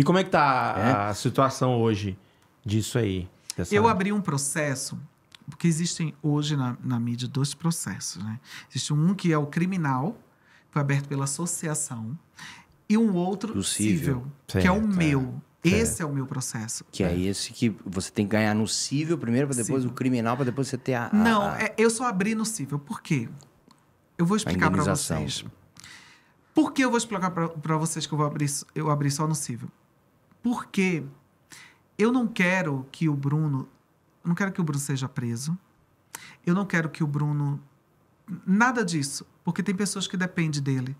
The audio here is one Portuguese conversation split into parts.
E como é que tá é? a situação hoje disso aí? Dessa... Eu abri um processo, porque existem hoje na, na mídia dois processos, né? Existe um que é o criminal, foi aberto pela associação, e um outro civil, que é o é. meu. Esse é. é. o meu processo. Que é né? esse que você tem que ganhar no cível primeiro, para depois Cível. o criminal, para depois você ter a. a Não, a... É, eu só abri no cível. Por quê? Eu vou explicar para vocês. Por que eu vou explicar para vocês que eu, vou abrir, eu abri só no cível? Porque eu não quero que o Bruno. Eu não quero que o Bruno seja preso. Eu não quero que o Bruno. Nada disso. Porque tem pessoas que dependem dele.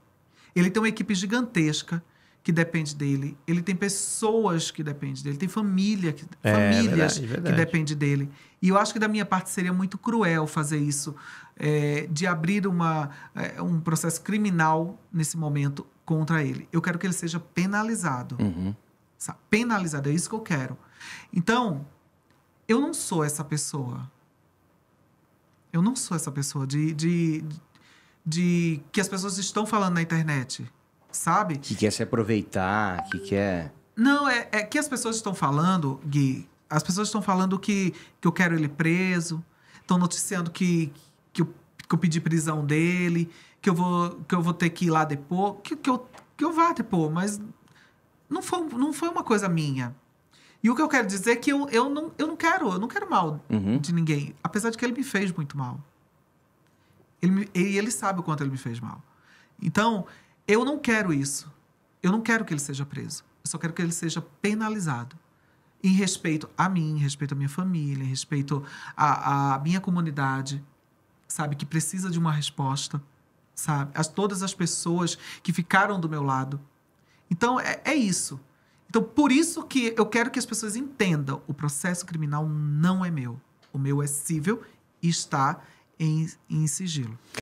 Ele tem uma equipe gigantesca que depende dele. Ele tem pessoas que dependem dele. Tem família que, é, é famílias verdade, é verdade. que dependem dele. E eu acho que da minha parte seria muito cruel fazer isso, é, de abrir uma, é, um processo criminal nesse momento contra ele. Eu quero que ele seja penalizado. Uhum sabe? penalizada, é isso que eu quero. Então, eu não sou essa pessoa. Eu não sou essa pessoa de, de, de que as pessoas estão falando na internet, sabe? Que quer se aproveitar, que quer. Não, é, é que as pessoas estão falando, Gui. As pessoas estão falando que, que eu quero ele preso, estão noticiando que, que, eu, que eu pedi prisão dele, que eu vou, que eu vou ter que ir lá depor. Que, que, eu, que eu vá depor, mas não foi, não foi uma coisa minha. E o que eu quero dizer é que eu, eu, não, eu não quero, eu não quero mal uhum. de ninguém. Apesar de que ele me fez muito mal. Ele, ele sabe o quanto ele me fez mal. Então, eu não quero isso. Eu não quero que ele seja preso. Eu só quero que ele seja penalizado. Em respeito a mim, em respeito à minha família, em respeito à, à minha comunidade, sabe? Que precisa de uma resposta, sabe? As, todas as pessoas que ficaram do meu lado, então, é, é isso. Então, por isso que eu quero que as pessoas entendam: o processo criminal não é meu. O meu é cível e está em, em sigilo.